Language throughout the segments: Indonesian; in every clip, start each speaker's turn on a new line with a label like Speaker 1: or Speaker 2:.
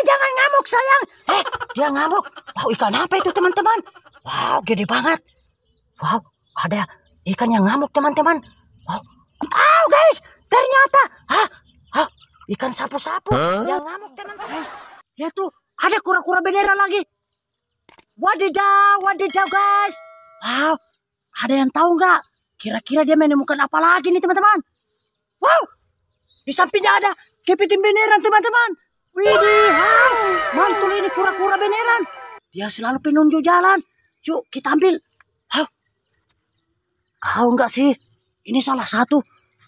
Speaker 1: Eh jangan ngamuk sayang. Eh dia ngamuk. Wow ikan apa itu teman-teman? Wow gede banget. Wow ada ikan yang ngamuk teman-teman. Wow. Oh guys ternyata ah, ah ikan sapu-sapu huh? yang ngamuk teman-teman. Eh, ya tuh ada kura-kura bendera lagi. Wadidaw, wadidaw guys. Wow, ada yang tahu nggak? Kira-kira dia menemukan apa lagi nih teman-teman? Wow, di sampingnya ada kepiting bendera teman-teman. Widih, Mantul ini kura-kura beneran. Dia selalu penunjuk jalan. Yuk, kita ambil. Hah? Kau enggak sih? Ini salah satu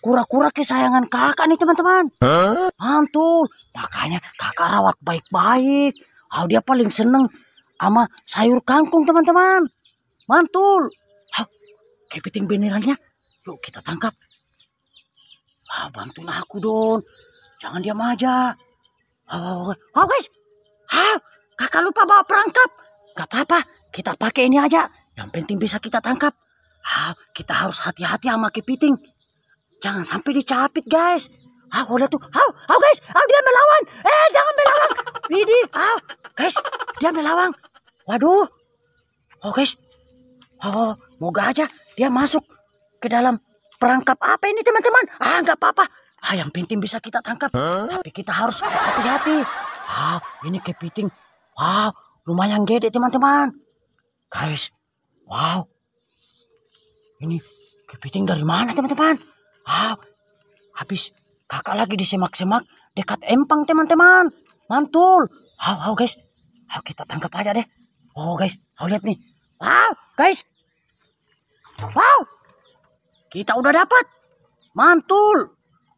Speaker 1: kura-kura kesayangan kakak nih teman-teman. Mantul. Makanya kakak rawat baik-baik. Oh, dia paling seneng sama sayur kangkung teman-teman. Mantul. Hah? Kepiting benerannya. Yuk kita tangkap. Ah, bantu aku dong. Jangan diam aja. Oh, oh, guys, ah, kakak lupa bawa perangkap. Gak apa-apa, kita pakai ini aja. Yang penting bisa kita tangkap. Ah, kita harus hati-hati sama kepiting. Jangan sampai dicapit guys. Ah, lihat tuh. Ah, ah guys, ah dia melawan. Eh, jangan melawan. Ini, ah, guys, dia melawan. Waduh. Oh guys, oh, moga aja dia masuk ke dalam perangkap apa ini teman-teman. Ah, nggak apa-apa yang penting bisa kita tangkap. Huh? Tapi kita harus hati-hati. Ah, ini kepiting. Wow, lumayan gede teman-teman. Guys, wow. Ini kepiting dari mana teman-teman? Ah, habis kakak lagi di semak-semak dekat empang teman-teman. Mantul. Wow, wow guys. kita tangkap aja deh. Oh guys, Kau lihat nih. Wow, guys. Wow. Kita udah dapat. Mantul.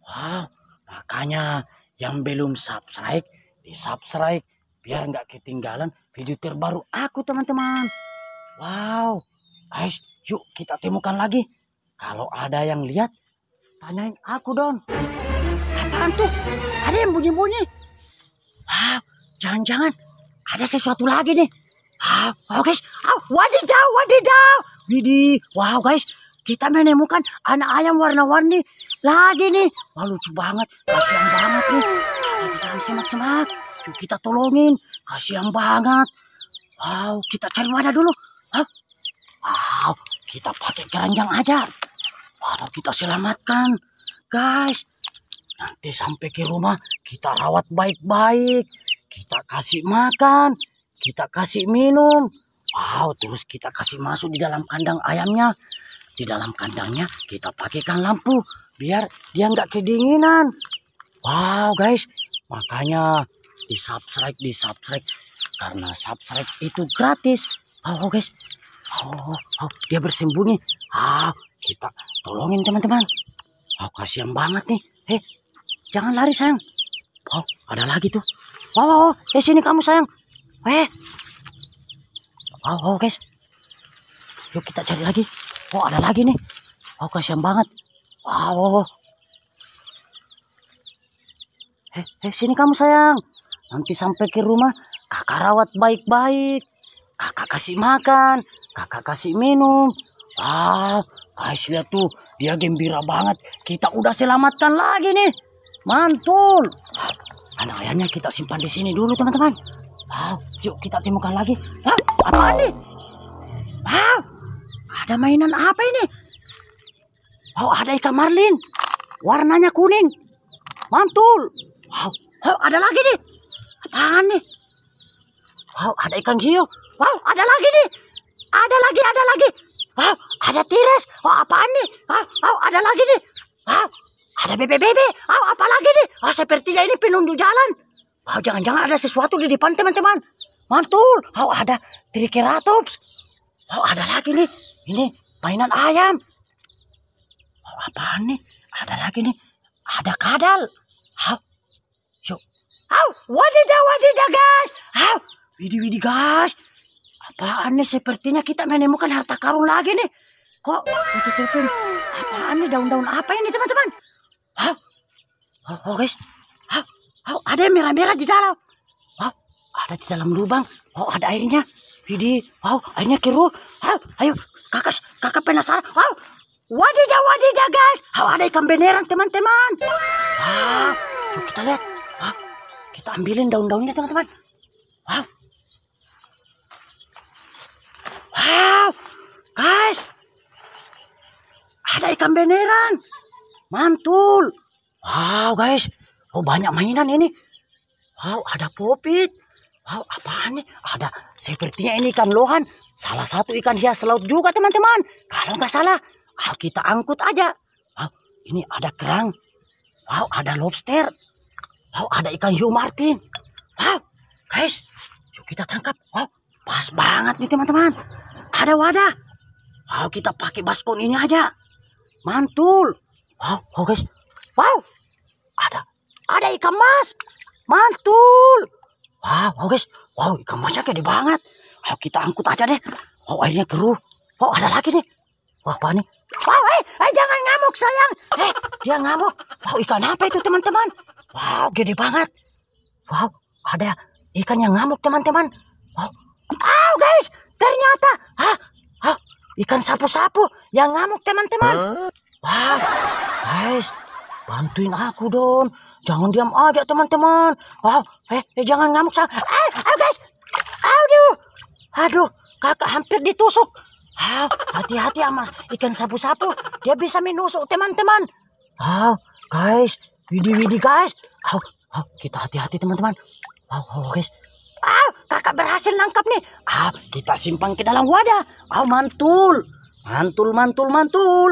Speaker 1: Wow, makanya yang belum subscribe, di subscribe biar nggak ketinggalan video terbaru aku teman-teman. Wow, guys, yuk kita temukan lagi. Kalau ada yang lihat, tanyain aku don. Apaan tuh? Ada yang bunyi-bunyi? Wow, jangan-jangan ada sesuatu lagi nih. Wow, ah, oh, wow guys, oh, wadidaw, wadidaw. Widih, wow guys, kita menemukan anak ayam warna-warni lagi nih. Wah lucu banget. Kasihan banget nih. Lagi dalam semak-semak. Yuk kita tolongin. Kasihan banget. Wow, kita cari wadah dulu. Hah? Wow, kita pakai keranjang aja. Wadah kita selamatkan. Guys, nanti sampai ke rumah kita rawat baik-baik. Kita kasih makan. Kita kasih minum. Wow, terus kita kasih masuk di dalam kandang ayamnya. Di dalam kandangnya kita pakaikan lampu biar dia nggak kedinginan. Wow guys, makanya di subscribe, di subscribe karena subscribe itu gratis. Oh guys, oh, oh dia bersembunyi. Ah kita tolongin teman-teman. Oh kasihan banget nih. Eh jangan lari sayang. Oh ada lagi tuh. Wow, oh, oh, eh sini kamu sayang. Eh, wow, oh, guys, yuk kita cari lagi. Oh ada lagi nih. Oh kasihan banget. Wow. Eh, eh, sini kamu sayang. Nanti sampai ke rumah, kakak rawat baik-baik. Kakak kasih makan, kakak kasih minum. Wow, ah, guys lihat tuh, dia gembira banget. Kita udah selamatkan lagi nih. Mantul. Anak ayahnya kita simpan di sini dulu teman-teman. Wow, ah, yuk kita temukan lagi. Hah, apa nih? Wow, ah, ada mainan apa ini? Wow, oh, ada ikan marlin. Warnanya kuning. Mantul. Wow. Oh, ada lagi nih. Apaan nih? Wow, ada ikan hiu. Wow, ada lagi nih. Ada lagi, ada lagi. Wow, ada tires. Wow, oh, apaan nih? Wow, wow ada lagi nih. Wow, ada bebek-bebek. Wow, apa lagi nih? Wow, sepertinya ini penunjuk jalan. Wow, jangan-jangan ada sesuatu di depan teman-teman. Mantul. Wow, ada triceratops. Wow, ada lagi nih. Ini mainan ayam apaan nih? Ada lagi nih. Ada kadal. Hau. Yuk. Hau. wadidah wadidah guys. Hau. Widi, widi, guys. Apaan nih? Sepertinya kita menemukan harta karun lagi nih. Kok ditutupin? Apaan nih? Daun-daun apa ini, teman-teman? Hau. Oh, oh guys. Hau. Hau. Ada yang merah-merah di dalam. Hau. Ada di dalam lubang. Oh, ada airnya. Widi. Wow, airnya keruh. Hau. Ayo. Kakak, kakak penasaran. Wow, Wadidaw, wadidaw guys. Wow, ada ikan beneran teman-teman. Wow, yuk kita lihat. Wow, kita ambilin daun-daunnya teman-teman. Wow. Wow, guys. Ada ikan beneran. Mantul. Wow, guys. Oh, banyak mainan ini. Wow, ada popit. Wow, apaan nih? Ada sepertinya ini ikan lohan. Salah satu ikan hias laut juga, teman-teman. Kalau nggak salah ah, kita angkut aja. Wow, ini ada kerang. Wow, ada lobster. Wow, ada ikan hiu martin. Wow, guys, yuk kita tangkap. Wow, pas banget nih teman-teman. Ada wadah. Wow, kita pakai baskon ini aja. Mantul. Wow, wow guys. Wow, ada ada ikan mas. Mantul. Wow, wow guys. Wow, ikan masnya gede banget. Wow, kita angkut aja deh. Wow, airnya keruh. Wow, ada lagi nih. Wah, apa nih? Wow, eh, eh jangan ngamuk sayang. Eh, dia ngamuk. Wow, ikan apa itu teman-teman? Wow, gede banget. Wow, ada ikan yang ngamuk teman-teman. Wow, wow guys, ternyata ah, ah, ikan sapu-sapu yang ngamuk teman-teman. Wow, guys, bantuin aku dong. Jangan diam aja teman-teman. Wow, eh, eh jangan ngamuk sayang. Eh, ah, guys, aduh, aduh, kakak hampir ditusuk. Hah, hati-hati sama ikan sapu-sapu. Dia bisa menusuk teman-teman. Hah, guys, widi-widi guys. Hah, ah, kita hati-hati teman-teman. Wow, wow guys. Ah, kakak berhasil nangkap nih. Ah, kita simpan ke dalam wadah. Ah, mantul. Mantul, mantul, mantul.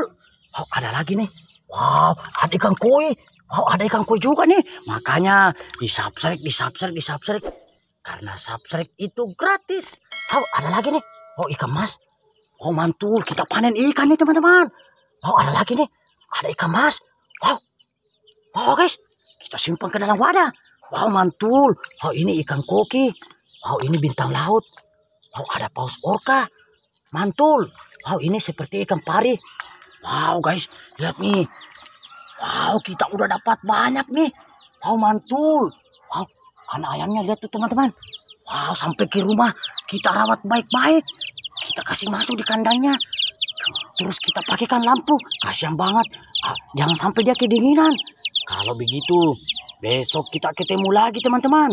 Speaker 1: Oh, ada lagi nih. Wow, ada ikan koi. Oh, ada ikan koi juga nih. Makanya di subscribe, di subscribe, di subscribe. Karena subscribe itu gratis. Oh, ada lagi nih. Oh, ikan mas. Oh mantul, kita panen ikan nih teman-teman. Wow, ada lagi nih. Ada ikan mas. Wow. Wow guys, kita simpan ke dalam wadah. Wow mantul. Wow ini ikan koki. Wow ini bintang laut. Wow ada paus orka. Mantul. Wow ini seperti ikan pari. Wow guys, lihat nih. Wow kita udah dapat banyak nih. Wow mantul. Wow anak ayamnya lihat tuh teman-teman. Wow sampai ke rumah kita rawat baik-baik kita kasih masuk di kandangnya terus kita pakaikan lampu kasihan banget ah, jangan sampai dia kedinginan kalau begitu besok kita ketemu lagi teman-teman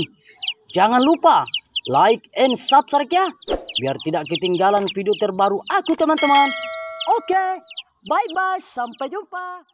Speaker 1: jangan lupa like and subscribe ya biar tidak ketinggalan video terbaru aku teman-teman oke bye bye sampai jumpa